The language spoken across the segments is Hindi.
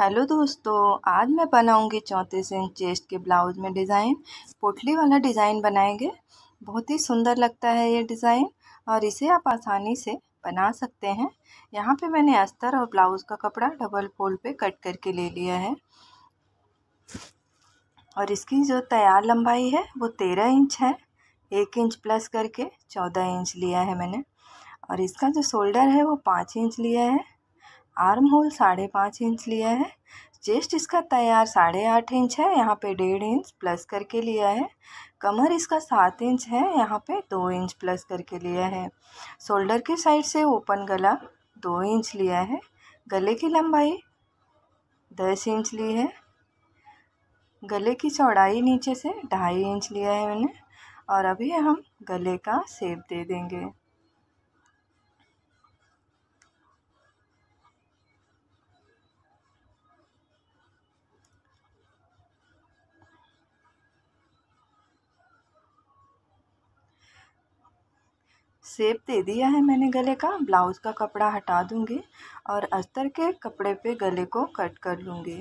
हेलो दोस्तों आज मैं बनाऊंगी चौंतीस इंच चेस्ट के ब्लाउज में डिज़ाइन पोटली वाला डिज़ाइन बनाएंगे बहुत ही सुंदर लगता है ये डिज़ाइन और इसे आप आसानी से बना सकते हैं यहाँ पे मैंने अस्तर और ब्लाउज का कपड़ा डबल फोल्ड पे कट करके ले लिया है और इसकी जो तैयार लंबाई है वो तेरह इंच है एक इंच प्लस करके चौदह इंच लिया है मैंने और इसका जो शोल्डर है वो पाँच इंच लिया है आर्म होल साढ़े पाँच इंच लिया है चेस्ट इसका तैयार साढ़े आठ इंच है यहाँ पे डेढ़ इंच प्लस करके लिया है कमर इसका सात इंच है यहाँ पे दो इंच प्लस करके लिया है शोल्डर के साइड से ओपन गला दो इंच लिया है गले की लंबाई दस इंच ली है गले की चौड़ाई नीचे से ढाई इंच लिया है मैंने और अभी हम गले का सेब दे देंगे सेप दे दिया है मैंने गले का ब्लाउज़ का कपड़ा हटा दूँगी और अस्तर के कपड़े पे गले को कट कर लूँगी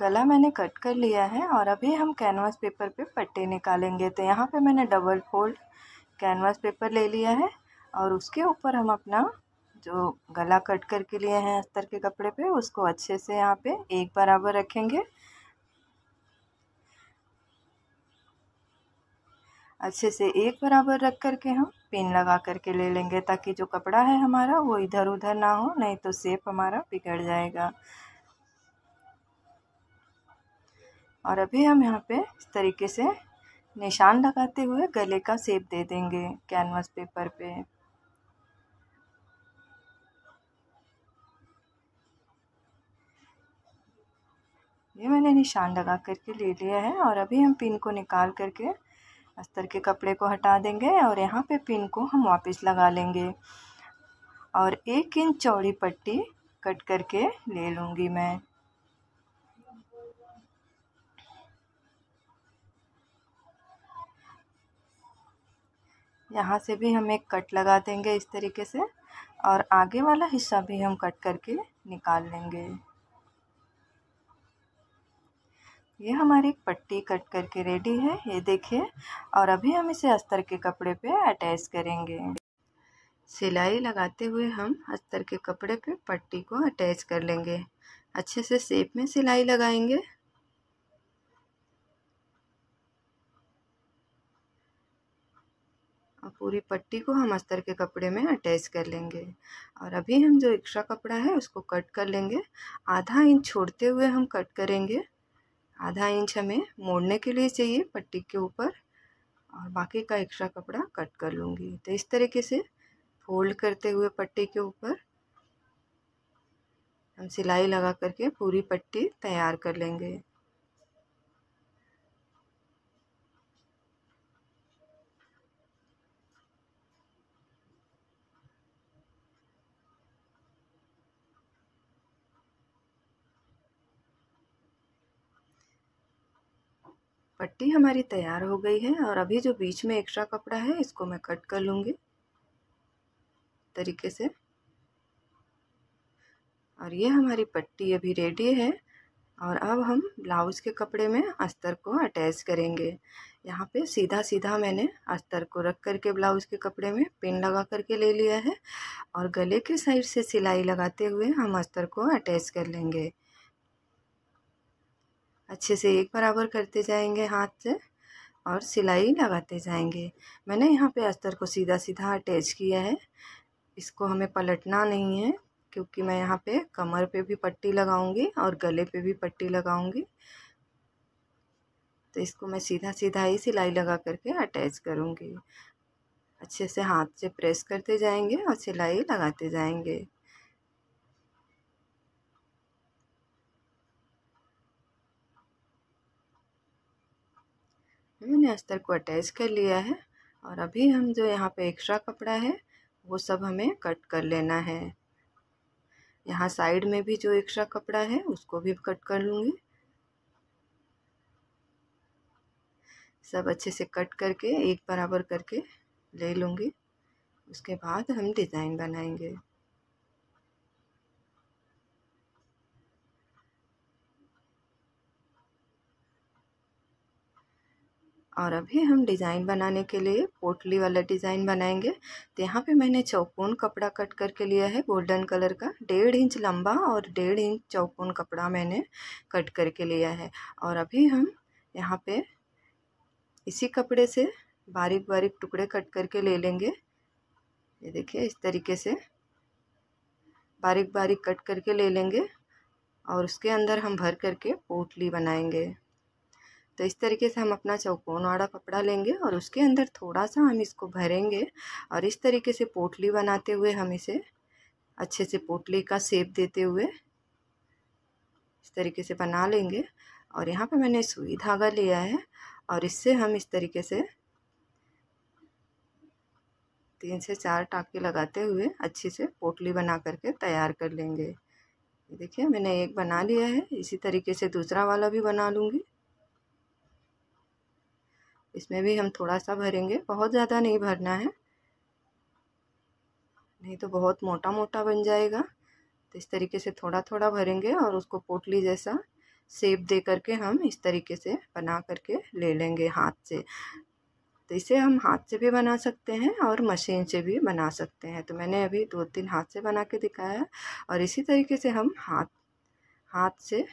गला मैंने कट कर लिया है और अभी हम कैनवास पेपर पे पट्टे निकालेंगे तो यहाँ पे मैंने डबल फोल्ड कैनवास पेपर ले लिया है और उसके ऊपर हम अपना जो गला कट करके लिए हैं अस्तर के कपड़े पे उसको अच्छे से यहाँ पे एक बराबर रखेंगे अच्छे से एक बराबर रख कर के हम पिन लगा करके ले लेंगे ताकि जो कपड़ा है हमारा वो इधर उधर ना हो नहीं तो सेप हमारा बिगड़ जाएगा और अभी हम यहाँ पे इस तरीके से निशान लगाते हुए गले का सेप दे देंगे कैनवास पेपर पे ये मैंने निशान लगा करके ले लिया है और अभी हम पिन को निकाल करके अस्तर के कपड़े को हटा देंगे और यहाँ पे पिन को हम वापस लगा लेंगे और एक इंच चौड़ी पट्टी कट करके ले लूँगी मैं यहाँ से भी हम एक कट लगा देंगे इस तरीके से और आगे वाला हिस्सा भी हम कट करके निकाल लेंगे ये हमारी पट्टी कट करके रेडी है ये देखिए और अभी हम इसे अस्तर के कपड़े पे अटैच करेंगे सिलाई लगाते हुए हम अस्तर के कपड़े पे पट्टी को अटैच कर लेंगे अच्छे से सेप में सिलाई लगाएंगे और पूरी पट्टी को हम अस्तर के कपड़े में अटैच कर लेंगे और अभी हम जो एक्स्ट्रा कपड़ा है उसको कट कर लेंगे आधा इंच छोड़ते हुए हम कट करेंगे आधा इंच हमें मोड़ने के लिए चाहिए पट्टी के ऊपर और बाकी का एक्स्ट्रा कपड़ा कट कर लूँगी तो इस तरीके से फोल्ड करते हुए पट्टी के ऊपर हम सिलाई लगा करके पूरी पट्टी तैयार कर लेंगे पट्टी हमारी तैयार हो गई है और अभी जो बीच में एक्स्ट्रा कपड़ा है इसको मैं कट कर लूँगी तरीके से और ये हमारी पट्टी अभी रेडी है और अब हम ब्लाउज़ के कपड़े में अस्तर को अटैच करेंगे यहाँ पे सीधा सीधा मैंने अस्तर को रख करके ब्लाउज़ के कपड़े में पिन लगा करके ले लिया है और गले के साइड से सिलाई लगाते हुए हम अस्तर को अटैच कर लेंगे अच्छे से एक बराबर करते जाएंगे हाथ से और सिलाई लगाते जाएंगे मैंने यहाँ पे अस्तर को सीधा सीधा अटैच किया है इसको हमें पलटना नहीं है क्योंकि मैं यहाँ पे कमर पे भी पट्टी लगाऊंगी और गले पे भी पट्टी लगाऊंगी तो इसको मैं सीधा सीधा ही सिलाई लगा करके अटैच करूँगी अच्छे से हाथ से प्रेस करते जाएंगे और सिलाई लगाते जाएंगे मैंने अस्तर को अटैच कर लिया है और अभी हम जो यहाँ पे एक्स्ट्रा कपड़ा है वो सब हमें कट कर लेना है यहाँ साइड में भी जो एक्स्ट्रा कपड़ा है उसको भी कट कर लूँगी सब अच्छे से कट करके एक बराबर करके ले लूँगी उसके बाद हम डिज़ाइन बनाएंगे और अभी हम डिज़ाइन बनाने के लिए पोटली वाला डिज़ाइन बनाएंगे तो यहाँ पे मैंने चौकोन कपड़ा कट करके लिया है गोल्डन कलर का डेढ़ इंच लंबा और डेढ़ इंच चौकोन कपड़ा मैंने कट करके लिया है और अभी हम यहाँ पे इसी कपड़े से बारीक बारीक टुकड़े कट करके ले लेंगे ये देखिए इस तरीके से बारीक बारीक कट करके ले लेंगे और उसके अंदर हम भर करके पोटली बनाएंगे तो इस तरीके से हम अपना चौकोन वाला कपड़ा लेंगे और उसके अंदर थोड़ा सा हम इसको भरेंगे और इस तरीके से पोटली बनाते हुए हम इसे अच्छे से पोटली का सेप देते हुए इस तरीके से बना लेंगे और यहाँ पे मैंने सुई धागा लिया है और इससे हम इस तरीके से तीन से चार टाके लगाते हुए अच्छे से पोटली बना करके तैयार कर लेंगे देखिए मैंने एक बना लिया है इसी तरीके से दूसरा वाला भी बना लूँगी इसमें भी हम थोड़ा सा भरेंगे बहुत ज़्यादा नहीं भरना है नहीं तो बहुत मोटा मोटा बन जाएगा तो इस तरीके से थोड़ा थोड़ा भरेंगे और उसको पोटली जैसा सेप दे करके हम इस तरीके से बना करके ले लेंगे हाथ से तो इसे हम हाथ से भी बना सकते हैं और मशीन से भी बना सकते हैं तो मैंने अभी दो तीन हाथ से बना के दिखाया है और इसी तरीके से हम हाथ हाथ से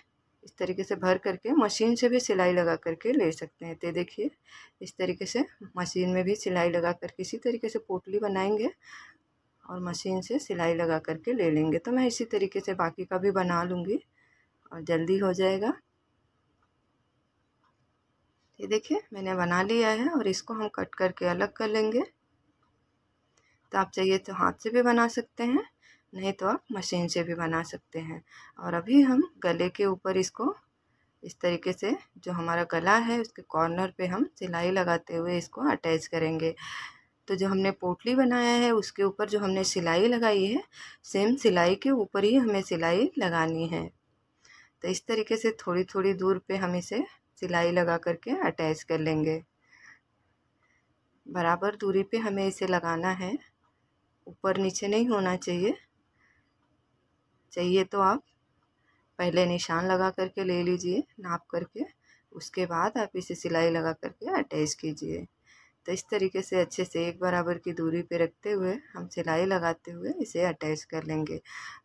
इस तरीके से भर करके मशीन से भी सिलाई लगा करके ले सकते हैं तो देखिए इस तरीके से मशीन में भी सिलाई लगा के इसी तरीके से पोटली बनाएंगे और मशीन से सिलाई लगा करके ले लेंगे तो मैं इसी तरीके से बाकी का भी बना लूँगी और जल्दी हो जाएगा ये देखिए मैंने बना लिया है और इसको हम कट करके अलग कर लेंगे तो आप चाहिए तो हाथ से भी बना सकते हैं नहीं तो आप मशीन से भी बना सकते हैं और अभी हम गले के ऊपर इसको इस तरीके से जो हमारा गला है उसके कॉर्नर पे हम सिलाई लगाते हुए इसको अटैच करेंगे तो जो हमने पोटली बनाया है उसके ऊपर जो हमने सिलाई लगाई है सेम सिलाई के ऊपर ही हमें सिलाई लगानी है तो इस तरीके से थोड़ी थोड़ी दूर पे हम इसे सिलाई लगा करके अटैच कर लेंगे बराबर दूरी पे हमें इसे लगाना है ऊपर नीचे नहीं होना चाहिए चाहिए तो आप पहले निशान लगा करके ले लीजिए नाप करके उसके बाद आप इसे सिलाई लगा करके अटैच कीजिए तो इस तरीके से अच्छे से एक बराबर की दूरी पे रखते हुए हम सिलाई लगाते हुए इसे अटैच कर लेंगे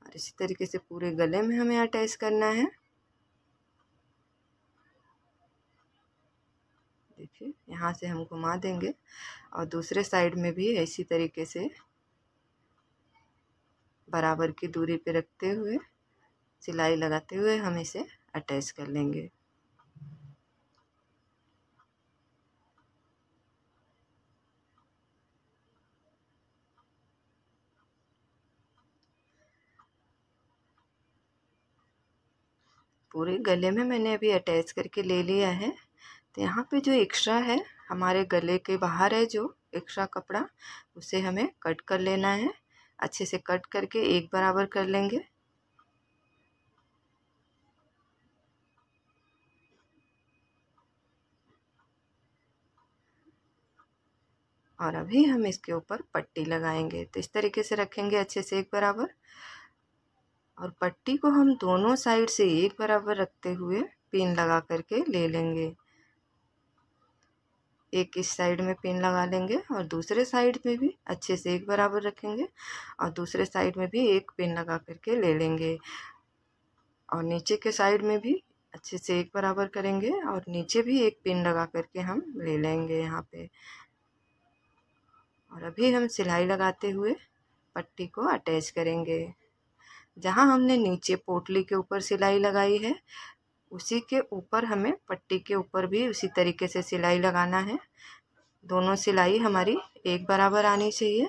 और इसी तरीके से पूरे गले में हमें अटैच करना है देखिए यहाँ से हम घुमा देंगे और दूसरे साइड में भी इसी तरीके से बराबर की दूरी पर रखते हुए सिलाई लगाते हुए हम इसे अटैच कर लेंगे पूरे गले में मैंने अभी अटैच करके ले लिया है तो यहाँ पे जो एक्स्ट्रा है हमारे गले के बाहर है जो एक्स्ट्रा कपड़ा उसे हमें कट कर लेना है अच्छे से कट करके एक बराबर कर लेंगे और अभी हम इसके ऊपर पट्टी लगाएंगे तो इस तरीके से रखेंगे अच्छे से एक बराबर और पट्टी को हम दोनों साइड से एक बराबर रखते हुए पिन लगा करके ले लेंगे एक इस साइड में पिन लगा लेंगे और दूसरे साइड में भी अच्छे से एक बराबर रखेंगे और दूसरे साइड में भी एक पिन लगा करके ले लेंगे और नीचे के साइड में भी अच्छे से एक बराबर करेंगे और नीचे भी एक पिन लगा करके हम ले लेंगे यहाँ पे और अभी हम सिलाई लगाते हुए पट्टी को अटैच करेंगे जहाँ हमने नीचे पोटली के ऊपर सिलाई लगाई है उसी के ऊपर हमें पट्टी के ऊपर भी उसी तरीके से सिलाई लगाना है दोनों सिलाई हमारी एक बराबर आनी चाहिए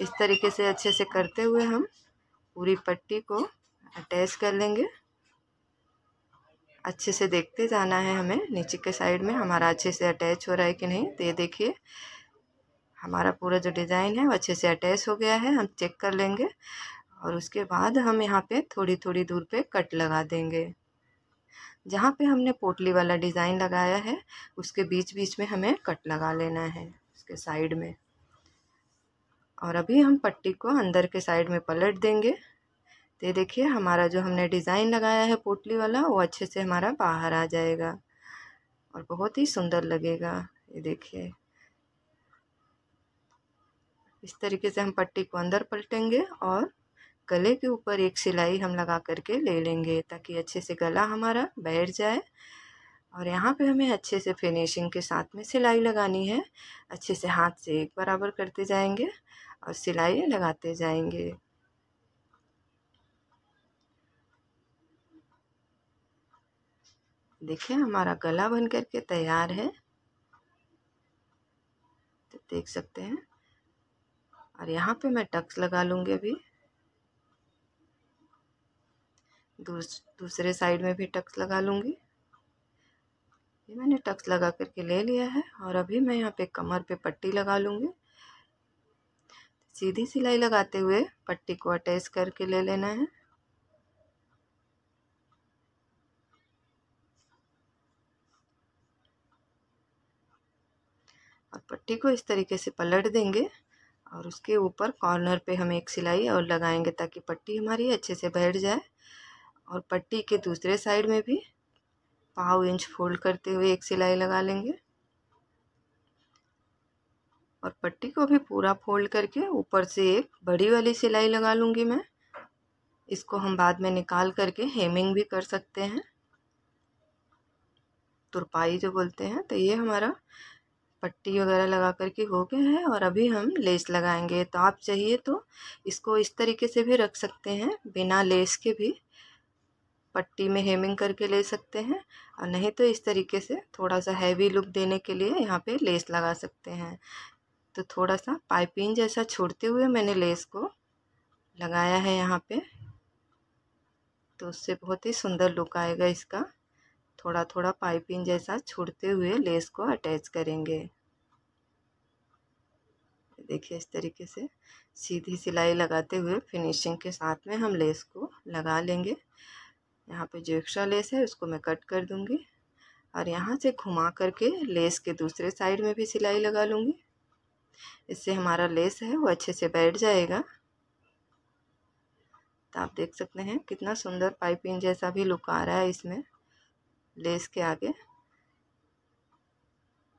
इस तरीके से अच्छे से करते हुए हम पूरी पट्टी को अटैच कर लेंगे अच्छे से देखते जाना है हमें नीचे के साइड में हमारा अच्छे से अटैच हो रहा है कि नहीं तो ये देखिए हमारा पूरा जो डिज़ाइन है वो अच्छे से अटैच हो गया है हम चेक कर लेंगे और उसके बाद हम यहाँ पे थोड़ी थोड़ी दूर पे कट लगा देंगे जहाँ पे हमने पोटली वाला डिज़ाइन लगाया है उसके बीच बीच में हमें कट लगा लेना है उसके साइड में और अभी हम पट्टी को अंदर के साइड में पलट देंगे तो ये देखिए हमारा जो हमने डिज़ाइन लगाया है पोटली वाला वो अच्छे से हमारा बाहर आ जाएगा और बहुत ही सुंदर लगेगा ये देखिए इस तरीके से हम पट्टी को अंदर पलटेंगे और गले के ऊपर एक सिलाई हम लगा करके ले लेंगे ताकि अच्छे से गला हमारा बैठ जाए और यहाँ पे हमें अच्छे से फिनिशिंग के साथ में सिलाई लगानी है अच्छे से हाथ से एक बराबर करते जाएंगे और सिलाई लगाते जाएंगे देखिए हमारा गला बन करके तैयार है तो देख सकते हैं और यहाँ पे मैं टक्स लगा लूँगी अभी दूस, दूसरे साइड में भी टक्स लगा लूँगी ये मैंने टक्स लगा करके ले लिया है और अभी मैं यहाँ पे कमर पे पट्टी लगा लूँगी सीधी सिलाई लगाते हुए पट्टी को अटैच करके ले लेना है और पट्टी को इस तरीके से पलट देंगे और उसके ऊपर कॉर्नर पे हम एक सिलाई और लगाएंगे ताकि पट्टी हमारी अच्छे से बैठ जाए और पट्टी के दूसरे साइड में भी पाव इंच फोल्ड करते हुए एक सिलाई लगा लेंगे और पट्टी को भी पूरा फोल्ड करके ऊपर से एक बड़ी वाली सिलाई लगा लूँगी मैं इसको हम बाद में निकाल करके हेमिंग भी कर सकते हैं तुरपाई जो बोलते हैं तो ये हमारा पट्टी वगैरह लगा करके हो गया है और अभी हम लेस लगाएंगे तो आप चाहिए तो इसको इस तरीके से भी रख सकते हैं बिना लेस के भी पट्टी में हेमिंग करके ले सकते हैं और नहीं तो इस तरीके से थोड़ा सा हैवी लुक देने के लिए यहाँ पे लेस लगा सकते हैं तो थोड़ा सा पाइपिंग जैसा छोड़ते हुए मैंने लेस को लगाया है यहाँ पे तो उससे बहुत ही सुंदर लुक आएगा इसका थोड़ा थोड़ा पाइपिंग जैसा छोड़ते हुए लेस को अटैच करेंगे देखिए इस तरीके से सीधी सिलाई लगाते हुए फिनिशिंग के साथ में हम लेस को लगा लेंगे यहाँ पे जो एक्स्ट्रा लेस है उसको मैं कट कर दूँगी और यहाँ से घुमा करके लेस के दूसरे साइड में भी सिलाई लगा लूँगी इससे हमारा लेस है वो अच्छे से बैठ जाएगा तो आप देख सकते हैं कितना सुंदर पाइपिंग जैसा भी लुक आ रहा है इसमें लेस के आगे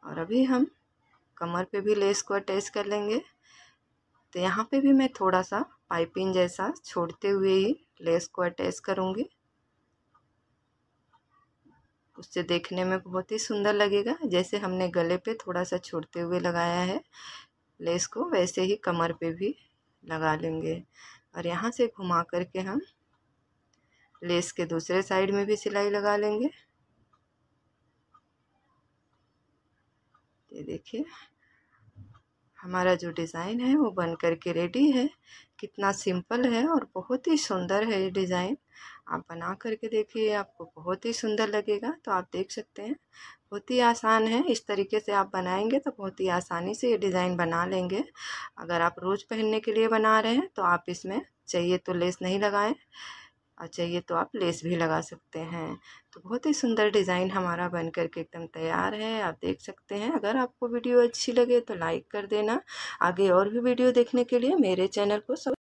और अभी हम कमर पे भी लेस को अटैच कर लेंगे तो यहाँ पे भी मैं थोड़ा सा पाइपिंग जैसा छोड़ते हुए ही लेस को अटैच करूँगी उससे देखने में बहुत ही सुंदर लगेगा जैसे हमने गले पे थोड़ा सा छोड़ते हुए लगाया है लेस को वैसे ही कमर पे भी लगा लेंगे और यहाँ से घुमा करके हम लेस के दूसरे साइड में भी सिलाई लगा लेंगे ये देखिए हमारा जो डिज़ाइन है वो बन करके रेडी है कितना सिंपल है और बहुत ही सुंदर है ये डिज़ाइन आप बना करके देखिए आपको बहुत ही सुंदर लगेगा तो आप देख सकते हैं बहुत ही आसान है इस तरीके से आप बनाएंगे तो बहुत ही आसानी से ये डिज़ाइन बना लेंगे अगर आप रोज़ पहनने के लिए बना रहे हैं तो आप इसमें चाहिए तो लेस नहीं लगाएं और चाहिए तो आप लेस भी लगा सकते हैं तो बहुत ही सुंदर डिज़ाइन हमारा बन कर के एकदम तैयार है आप देख सकते हैं अगर आपको वीडियो अच्छी लगे तो लाइक कर देना आगे और भी वीडियो देखने के लिए मेरे चैनल को सब